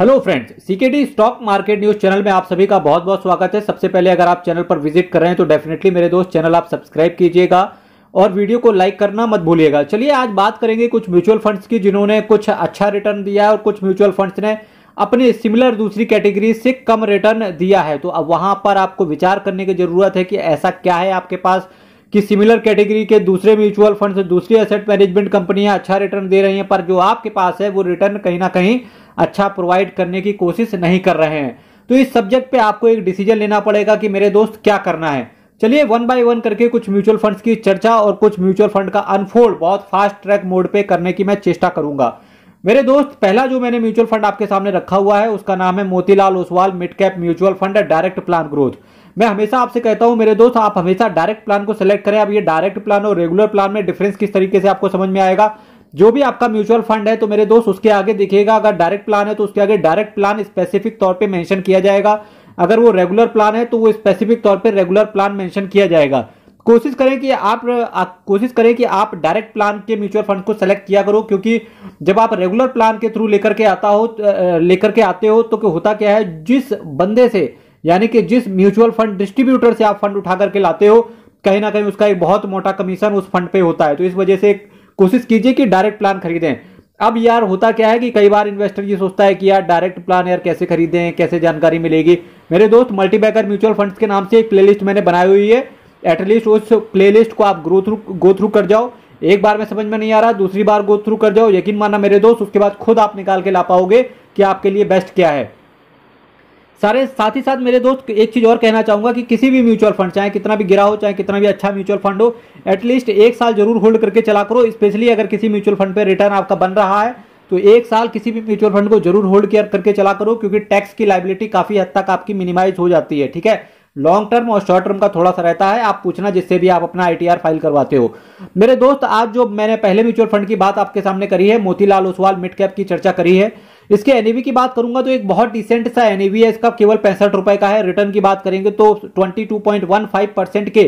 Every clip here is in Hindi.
hello friends CKD stock market news channel में आप सभी का बहुत बहुत स्वागत है सबसे पहले अगर आप चैनल पर विजिट कर रहे हैं तो डेफिनेटली मेरे दोस्त चैनल आप सब्सक्राइब कीजिएगा और वीडियो को लाइक करना मत भूलिएगा चलिए आज बात करेंगे कुछ म्यूचुअल फंड्स की जिन्होंने कुछ अच्छा रिटर्न दिया है और कुछ म्यूचुअल फंड्स ने अपने सिमिलर दूसरी कैटेगरी से कम रिटर्न दिया है तो अब वहां पर आपको विचार करने की जरूरत है कि ऐसा क्या है आपके पास कि सिमिलर कैटेगरी के दूसरे म्यूचुअल फंड दूसरी एसेट मैनेजमेंट कंपनियां अच्छा रिटर्न दे रही हैं पर जो आपके पास है वो रिटर्न कहीं ना कहीं अच्छा प्रोवाइड करने की कोशिश नहीं कर रहे हैं तो इस सब्जेक्ट पे आपको एक डिसीजन लेना पड़ेगा कि मेरे दोस्त क्या करना है चलिए वन बाय वन करके कुछ म्यूचुअल फंड्स की चर्चा और कुछ म्यूचुअल फंड का अनफोल्ड बहुत फास्ट ट्रैक मोड पे करने की मैं चेष्टा करूंगा मेरे दोस्त पहला जो मैंने म्यूचुअल फंड आपके सामने रखा हुआ है उसका नाम है Motilal Oswal mid cap mutual fund direct plan growth मैं हमेशा आपसे कहता हूं मेरे दोस्त आप हमेशा डायरेक्ट प्लान को सिलेक्ट करें अब ये डायरेक्ट प्लान और रेगुलर प्लान में डिफरेंस किस तरीके से आपको समझ में आएगा जो भी आपका म्यूचुअल फंड है तो मेरे दोस्त उसके आगे देखिएगा अगर डायरेक्ट प्लान है तो उसके आगे डायरेक्ट प्लान स्पेसिफिक तौर पे मेंशन किया जाएगा अगर वो रेगुलर प्लान है तो वो स्पेसिफिक तौर पे रेगुलर प्लान मेंशन किया जाएगा कोशिश करें कि आप कोशिश करें कि आप डायरेक्ट प्लान के म्यूचुअल फंड को सेलेक्ट किया करो क्योंकि जब आप रेगुलर प्लान के थ्रू लेकर के आता हो लेकर के आते हो तो होता क्या है जिस बंदे से यानी कि जिस म्यूचुअल फंड डिस्ट्रीब्यूटर से आप फंड उठा करके लाते हो कहीं ना कहीं उसका एक बहुत मोटा कमीशन उस फंड पे होता है तो इस वजह से कोशिश कीजिए कि डायरेक्ट प्लान खरीदें अब यार होता क्या है कि कई बार इन्वेस्टर ये सोचता है कि यार डायरेक्ट प्लान यार कैसे खरीदें कैसे जानकारी मिलेगी मेरे दोस्त मल्टीबैकर म्यूचुअल फंड्स के नाम से एक प्लेलिस्ट मैंने बनाई हुई है एटलीस्ट उस प्लेलिस्ट को आप ग्रो थ्रू गो थ्रू कर जाओ एक बार में समझ में नहीं आ रहा दूसरी बार गो थ्रू कर जाओ यकीन मानना मेरे दोस्त उसके बाद खुद आप निकाल के ला पाओगे कि आपके लिए बेस्ट क्या है सारे साथ ही साथ मेरे दोस्त एक चीज और कहना चाहूंगा कि किसी भी म्यूचुअल फंड चाहे कितना भी गिरा हो चाहे कितना भी अच्छा म्यूचुअल फंड हो एटलीस्ट एक साल जरूर होल्ड करके चला करो स्पेशली अगर किसी म्यूचुअल फंड पर रिटर्न आपका बन रहा है तो एक साल किसी भी म्यूचुअल फंड को जरूर होल्ड करके चला करो क्योंकि टैक्स की लाइबिलिटी काफी हद तक आपकी मिनिमाइज हो जाती है ठीक है लॉन्ग टर्म और शॉर्ट टर्म का थोड़ा सा रहता है आप पूछना जिससे भी आप अपना आईटीआर फाइल करवाते हो मेरे दोस्त आज जो मैंने पहले म्यूचुअल फंड की बात आपके सामने करी है मोतीलाल ओसवाल मिड कैप की चर्चा करी है इसके एनएवी की बात करूंगा तो एक बहुत डिसेंट सा एनएवी है इसका केवल पैंसठ रुपए का है रिटर्न की बात करेंगे तो 22.15 परसेंट के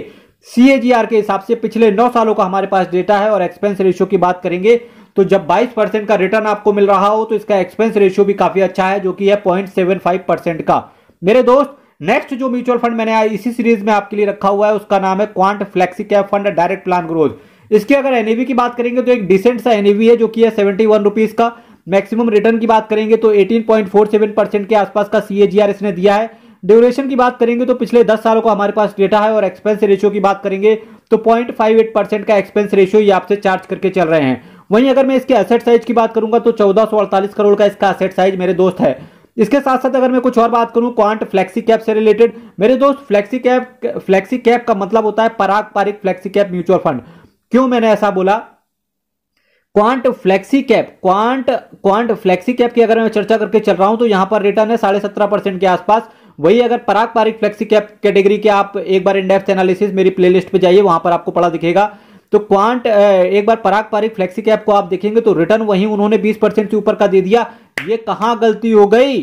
सीएजीआर के हिसाब से पिछले नौ सालों का हमारे पास डेटा है और एक्सपेंस रेशियो की बात करेंगे तो जब 22 परसेंट का रिटर्न आपको मिल रहा हो तो इसका एक्सपेंस रेशियो भी काफी अच्छा है जो कि है पॉइंट परसेंट का मेरे दोस्त नेक्स्ट जो म्यूचुअल फंड मैंने इसी सीरीज में आपके लिए रखा हुआ है उसका नाम है quant flexi cap fund direct plan growth इसके अगर एनएवी की बात करेंगे तो एक डिसेंट सा एनएवी है जो कि है सेवेंटी वन रुपीज का मैक्सिमम रिटर्न की बात करेंगे तो 18.47 परसेंट के आसपास का सीएजीआर इसने दिया है ड्यूरेशन की बात करेंगे तो पिछले 10 सालों का हमारे पास डेटा है और एक्सपेंस रेशियो की बात करेंगे तो 0.58 परसेंट का एक्सपेंस रेशियो ये आपसे चार्ज करके चल रहे हैं वहीं अगर मैं इसके असेट साइज की बात करूंगा तो चौदह करोड़ का इसका असेट साइज मेरे दोस्त है इसके साथ साथ अगर मैं कुछ और बात करूं क्वांट फ्लेक्सी कैप से रिलेटेड मेरे दोस्त फ्लेक्सी कैप फ्लेक्सी कैप का मतलब होता है Parag Parikh flexi cap mutual fund क्यों मैंने ऐसा बोला quant flexi cap quant quant flexi cap की अगर मैं चर्चा करके चल रहा हूं तो यहां पर रिटर्न है साढ़े सत्रह परसेंट के आसपास वही अगर Parag Parikh flexi cap category के आप एक बार इंडेक्स एनालिसिस मेरी प्लेलिस्ट पे जाइए वहां पर आपको पड़ा दिखेगा तो क्वांट एक बार पराग पारिक फ्लेक्सी कैप को आप देखेंगे तो रिटर्न वही उन्होंने बीस परसेंट के ऊपर का दे दिया ये कहां गलती हो गई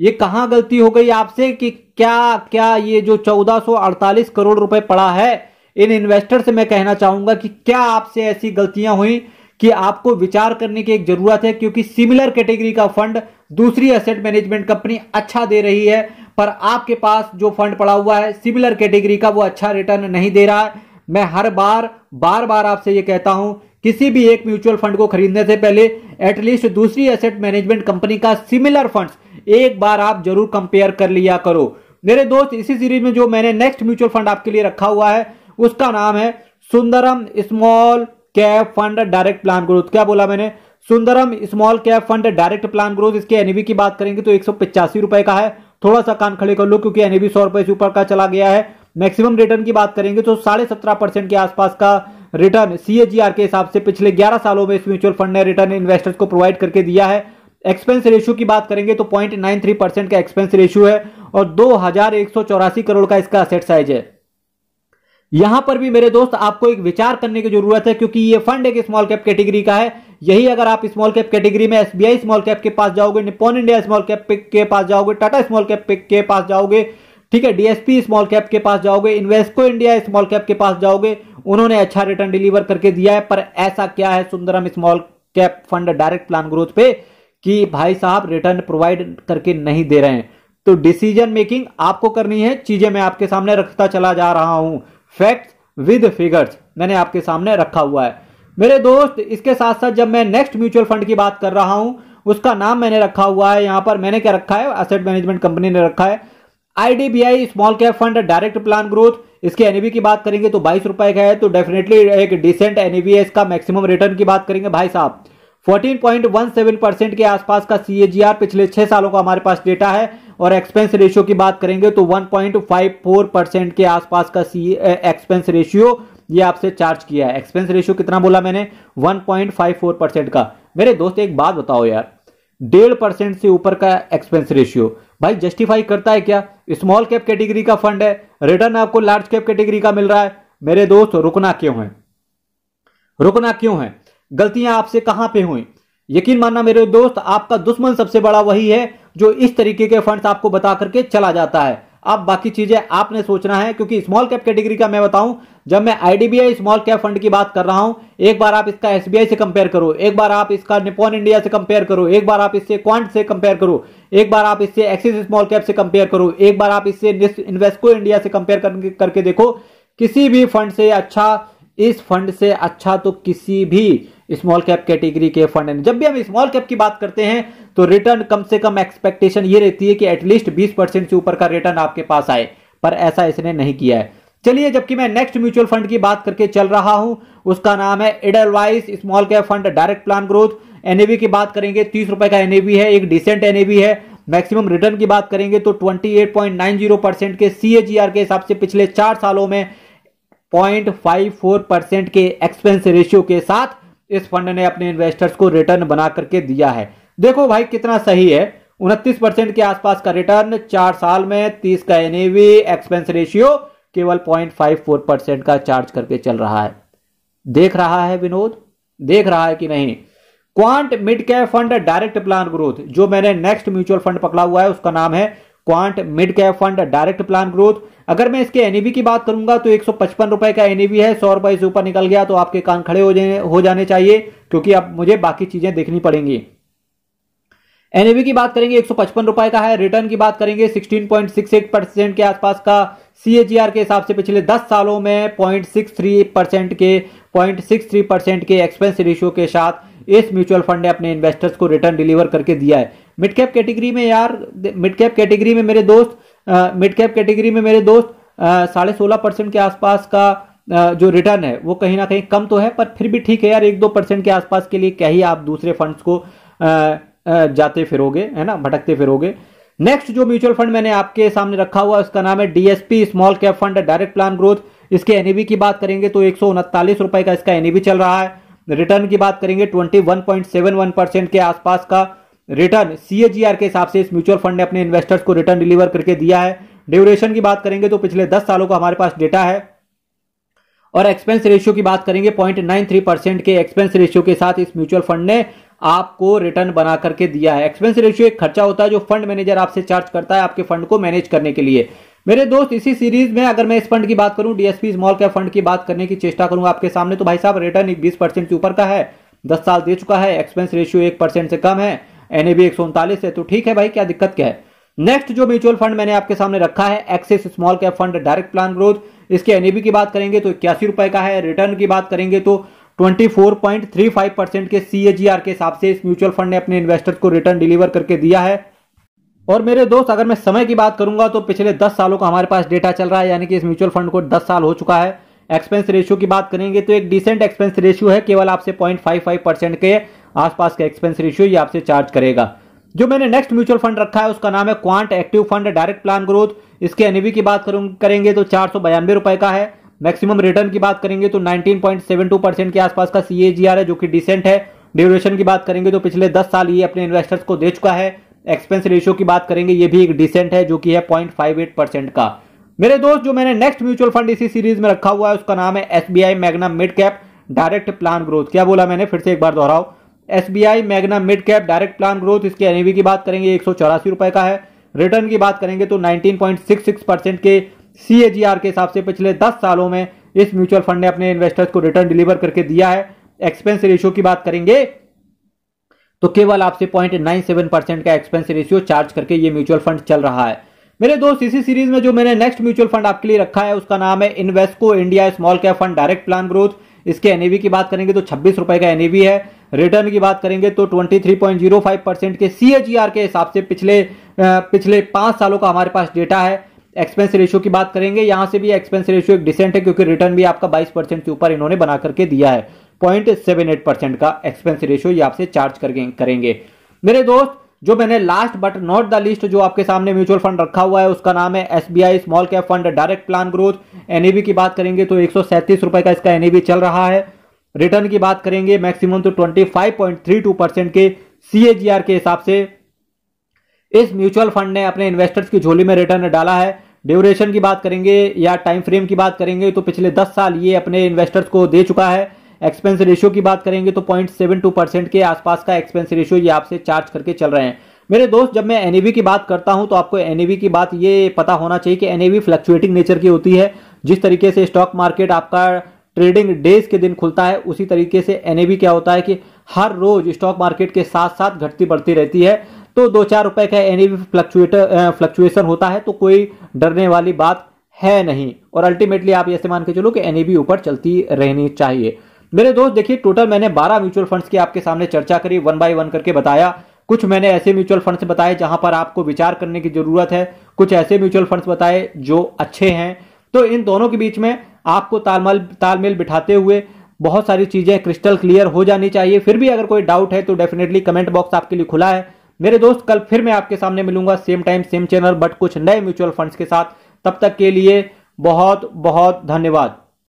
ये कहां गलती हो गई आपसे कि क्या क्या ये जो चौदह करोड़ रुपए पड़ा है इन इन्वेस्टर से मैं कहना चाहूंगा कि क्या आपसे ऐसी गलतियां हुई कि आपको विचार करने की एक जरूरत है क्योंकि सिमिलर कैटेगरी का फंड दूसरी एसेट मैनेजमेंट कंपनी अच्छा दे रही है पर आपके पास जो फंड पड़ा हुआ है सिमिलर कैटेगरी का वो अच्छा रिटर्न नहीं दे रहा है मैं हर बार बार बार आपसे ये कहता हूं किसी भी एक म्यूचुअल फंड को खरीदने से पहले एटलीस्ट दूसरी एसेट मैनेजमेंट कंपनी का सिमिलर फंड्स एक बार आप जरूर कंपेयर कर लिया करो मेरे दोस्त इसी सीरीज में जो मैंने नेक्स्ट म्यूचुअल फंड आपके लिए रखा हुआ है उसका नाम है Sundaram small cap fund direct plan growth क्या बोला मैंने Sundaram small cap fund direct plan growth इसके एनईवी की बात करेंगे तो एक रुपए का है थोड़ा सा कान खड़े कर लो क्योंकि एनएवी सौ रुपए से ऊपर का चला गया है मैक्सिमम रिटर्न की बात करेंगे तो साढ़े सत्रह परसेंट के आसपास का रिटर्न सीएजीआर के हिसाब से पिछले 11 सालों में इस म्यूचुअल फंड ने रिटर्न इन्वेस्टर्स को प्रोवाइड करके दिया है एक्सपेंस रेशियो की बात करेंगे तो पॉइंट परसेंट का एक्सपेंस रेशियो है और दो करोड़ का इसका असेट साइज है यहां पर भी मेरे दोस्त आपको एक विचार करने की जरूरत है क्योंकि ये फंड एक स्मॉल कैप कैटेगरी का है यही अगर आप स्मॉल कैप कैटेगरी में एसबीआई स्मॉल कैप के पास जाओगे निपोन इंडिया स्मॉल कैप के पास जाओगे टाटा स्मॉल कैप के पास जाओगे ठीक है डीएसपी स्मॉल कैप के पास जाओगे इन्वेस्को इंडिया स्मॉल कैप के पास जाओगे उन्होंने अच्छा रिटर्न डिलीवर करके दिया है पर ऐसा क्या है Sundaram small cap fund direct plan growth पे कि भाई साहब रिटर्न प्रोवाइड करके नहीं दे रहे हैं तो डिसीजन मेकिंग आपको करनी है चीजें मैं आपके सामने रखता चला जा रहा हूं फैक्ट विद फिगर्स मैंने आपके सामने रखा हुआ है मेरे दोस्त इसके साथ साथ जब मैं नेक्स्ट म्यूचुअल फंड की बात कर रहा हूं उसका नाम मैंने रखा हुआ है यहां पर मैंने क्या रखा है असेट मैनेजमेंट कंपनी ने रखा है IDBI small cap fund direct plan growth इसके एनईवी e की बात करेंगे तो बाईस रुपए का है तो डेफिनेटली एक डिसेंट एनईवी e है इसका मैक्सिमम रिटर्न की बात करेंगे भाई साहब 14.17 परसेंट के आसपास का सीएजीआर पिछले छह सालों का हमारे पास डेटा है और एक्सपेंस रेशियो की बात करेंगे तो 1.54 परसेंट के आसपास का सी एक्सपेंस रेशियो ये आपसे चार्ज किया है एक्सपेंस रेशियो कितना बोला मैंने 1.54 परसेंट का मेरे दोस्त एक बात बताओ यार डेढ़ परसेंट से ऊपर का एक्सपेंस रेशियो भाई जस्टिफाई करता है क्या स्मॉल कैप कैटेगरी का फंड है रिटर्न आपको लार्ज कैप कैटेगरी का मिल रहा है मेरे दोस्त रुकना क्यों है रुकना क्यों है गलतियां आपसे कहां पे हुई यकीन मानना मेरे दोस्त आपका दुश्मन सबसे बड़ा वही है जो इस तरीके के फंड आपको बता करके चला जाता है अब बाकी चीजें आपने सोचना है क्योंकि स्मॉल कैप कैटेगरी का मैं बताऊं जब मैं आईडीबीआई स्मॉल कैप फंड की बात कर रहा हूं एक बार आप इसका एसबीआई से कंपेयर करो एक बार आप इसका निपोन इंडिया से कंपेयर करो एक बार आप इससे क्वांट से कंपेयर करो एक बार आप इससे एक्सिस स्मॉल कैप से कंपेयर करो एक बार आप इससे इन्वेस्टको इंडिया से कंपेयर करके देखो किसी भी फंड से अच्छा इस फंड से अच्छा तो किसी भी स्मॉल कैप कैटेगरी के फंड जब भी हम स्मॉल कैप की बात करते हैं तो रिटर्न कम से कम एक्सपेक्टेशन ये रहती है कि एटलीस्ट 20 परसेंट से ऊपर का रिटर्न आपके पास आए पर ऐसा इसने नहीं किया है चलिए जबकि मैं नेक्स्ट म्यूचुअल फंड की बात करके चल रहा हूं उसका नाम है Edelweiss small cap fund direct plan growth NAV की बात करेंगे तीस रुपए का एनएवी है एक डिसेंट एनएवी है मैक्सिमम रिटर्न की बात करेंगे तो 28.90 परसेंट के सी के हिसाब से पिछले चार सालों में 0.54 परसेंट के एक्सपेंस रेशियो के साथ इस फंड ने अपने इन्वेस्टर्स को रिटर्न बना करके दिया है देखो भाई कितना सही है उनतीस परसेंट के आसपास का रिटर्न चार साल में तीस का एनएवी एक्सपेंस रेशियो केवल पॉइंट फाइव फोर परसेंट का चार्ज करके चल रहा है देख रहा है विनोद देख रहा है कि नहीं quant mid cap fund direct plan growth जो मैंने नेक्स्ट म्यूचुअल फंड पकड़ा हुआ है उसका नाम है quant mid cap fund direct plan growth अगर मैं इसके एनईवी की बात करूंगा तो एक रुपए का एनईवी है सौ रुपए से ऊपर निकल गया तो आपके कान खड़े हो जाने हो जाने चाहिए क्योंकि अब मुझे बाकी चीजें देखनी पड़ेंगी एनएवी की बात करेंगे एक रुपए का है रिटर्न की बात करेंगे 16.68 परसेंट के आसपास का सीएजीआर के हिसाब से पिछले 10 सालों में पॉइंट परसेंट के पॉइंट परसेंट के एक्सपेंस रेशियो के साथ इस म्यूचुअल फंड ने अपने इन्वेस्टर्स को रिटर्न डिलीवर करके दिया है मिड कैप कैटेगरी में यार मिड कैप कैटेगरी में मेरे दोस्त मिड कैप कैटेगरी में मेरे दोस्त साढ़े सोलह परसेंट के आसपास का आ, जो रिटर्न है वो कहीं ना कहीं कम तो है पर फिर भी ठीक है यार एक दो परसेंट के आसपास के लिए क्या आप दूसरे फंड्स को आ, आ, जाते फिरोगे है ना भटकते फिरोगे नेक्स्ट जो म्यूचुअल फंड मैंने आपके सामने रखा हुआ उसका नाम है DSP small cap fund direct plan growth इसके एनईबी की बात करेंगे तो एक रुपए का इसका एनईबी चल रहा है रिटर्न की बात करेंगे 21.71 परसेंट के आसपास का रिटर्न सीएजीआर के हिसाब से इस म्यूचुअल फंड ने अपने इन्वेस्टर्स को रिटर्न डिलीवर करके दिया है ड्यूरेशन की बात करेंगे तो पिछले दस सालों का हमारे पास डेटा है और एक्सपेंस रेशियो की बात करेंगे पॉइंट नाइन थ्री परसेंट के एक्सपेंस रेशियो के साथ इस म्यूचुअल फंड ने आपको रिटर्न बना करके दिया है एक्सपेंस रेशियो एक खर्चा होता है जो फंड मैनेजर आपसे चार्ज करता है आपके फंड को मैनेज करने के लिए मेरे दोस्त इसी सीरीज में अगर मैं इस फंड की बात करूं डीएसपी स्मॉल कैप फंड की बात करने की चेष्टा करूं आपके सामने तो भाई साहब रिटर्न एक बीस परसेंट के ऊपर का है दस साल दे चुका है एक्सपेंस रेशियो एक परसेंट से कम है एनएबी एक सौ उनतालीस है तो ठीक है भाई क्या दिक्कत क्या है नेक्स्ट जो म्यूचुअल फंड मैंने आपके सामने रखा है Axis small cap fund direct plan growth इसके एनएबी की बात करेंगे तो इक्यासी रुपए का है रिटर्न की बात करेंगे तो twenty four point three five percent के सीएजीआर के हिसाब से इस म्यूचुअल फंड ने अपने इन्वेस्टर्स को रिटर्न डिलीवर करके दिया है और मेरे दोस्त अगर मैं समय की बात करूंगा तो पिछले 10 सालों का हमारे पास डेटा चल रहा है यानी कि इस म्यूचुअल फंड को 10 साल हो चुका है एक्सपेंस रेशियो की बात करेंगे तो एक डिसेंट एक्सपेंस रेशियो है केवल आपसे पॉइंट परसेंट के आसपास का एक्सपेंस रेशियो ये आपसे चार्ज करेगा जो मैंने नेक्स्ट म्यूचुअल फंड रखा है उसका नाम है quant active fund direct plan growth इसके एनवी तो की बात करेंगे तो चार रुपए का है मैक्सिमम रिटर्न की बात करेंगे तो 19.72 परसेंट के आसपास का सीएजीआर है जो कि डिसेंट है ड्यूरेशन की बात करेंगे तो पिछले 10 साल ये अपने इन्वेस्टर्स को दे चुका है एक्सपेंस रेशियो की बात करेंगे ये भी एक डिसेंट है जो कि है पॉइंट फाइव एट परसेंट का मेरे दोस्त जो मैंने नेक्स्ट म्यूचुअल फंड इसी सीरीज में रखा हुआ है उसका नाम है S B I Magna mid cap direct plan growth क्या बोला मैंने फिर से एक बार दोहराओ S B I Magna mid cap direct plan growth इसके एन e की बात करेंगे एक सौ चौरासी रुपए का है रिटर्न की बात करेंगे तो nineteen point six six percent के सी के हिसाब से पिछले दस सालों में इस म्यूचुअल फंड ने अपने इन्वेस्टर्स को रिटर्न डिलीवर करके दिया है एक्सपेंस रेशियो की बात करेंगे तो केवल आपसे पॉइंट नाइन सेवन परसेंट का एक्सपेंस रेशियो चार्ज करके ये म्यूचुअल फंड चल रहा है मेरे दोस्त इसी सीरीज में जो मैंने नेक्स्ट म्यूचुअल फंड आपके लिए रखा है उसका नाम है Invesco India small cap fund direct plan growth इसके एनएवी की बात करेंगे तो छब्बीस रुपए का एनएवी है रिटर्न की बात करेंगे तो 23.05 परसेंट के सीएजीआर के हिसाब से पिछले पिछले पांच सालों का हमारे पास डेटा है एक्सपेंस रेशियो की बात करेंगे यहां से भी एक्सपेंस रेशियो एक डिसेंट है क्योंकि रिटर्न भी आपका 22 परसेंट के ऊपर इन्होंने बना करके दिया है पॉइंट सेवन एट परसेंट का एक्सपेंस रेशियो ये आपसे चार्ज करके करेंगे मेरे दोस्त जो मैंने last but not the list जो आपके सामने म्यूचुअल फंड रखा हुआ है उसका नाम है S B I small cap fund direct plan growth NAV की बात करेंगे तो एक सौ सैंतीस रुपए का इसका एनईबी चल रहा है रिटर्न की बात करेंगे मैक्सिमम तो twenty five point three two percent के सीएजीआर के हिसाब से इस म्यूचुअल फंड ने अपने इन्वेस्टर्स की झोली में रिटर्न डाला है ड्यूरेशन की बात करेंगे या टाइम फ्रेम की बात करेंगे तो पिछले दस साल ये अपने इन्वेस्टर्स को दे चुका है एक्सपेंस रेशियो की बात करेंगे तो पॉइंट सेवन टू परसेंट के आसपास का एक्सपेंस रेशियो ये आपसे चार्ज करके चल रहे हैं मेरे दोस्त जब मैं एनएवी की बात करता हूं तो आपको एनएवी की बात ये पता होना चाहिए कि एनएवी फ्लक्चुएटिंग नेचर की होती है जिस तरीके से स्टॉक मार्केट आपका ट्रेडिंग डेज के दिन खुलता है उसी तरीके से एन क्या होता है कि हर रोज स्टॉक मार्केट के साथ साथ घटती बढ़ती रहती है तो दो चार रुपए का एनएवी फ्लक्चुएटर फ्लक्चुएशन होता है तो कोई डरने वाली बात है नहीं और अल्टीमेटली आप ऐसे मान के चलो कि एनएवी ऊपर चलती रहनी चाहिए मेरे दोस्त देखिए टोटल मैंने 12 म्यूचुअल फंड्स की आपके सामने चर्चा करी वन बाय वन करके बताया कुछ मैंने ऐसे म्यूचुअल फंड्स बताए जहां पर आपको विचार करने की जरूरत है कुछ ऐसे म्यूचुअल फंड्स बताए जो अच्छे हैं तो इन दोनों के बीच में आपको तालमेल तालमेल बिठाते हुए बहुत सारी चीजें क्रिस्टल क्लियर हो जानी चाहिए फिर भी अगर कोई डाउट है तो डेफिनेटली कमेंट बॉक्स आपके लिए खुला है मेरे दोस्त कल फिर मैं आपके सामने मिलूंगा same time same channel but कुछ नए म्यूचुअल फंड्स के साथ तब तक के लिए बहुत बहुत धन्यवाद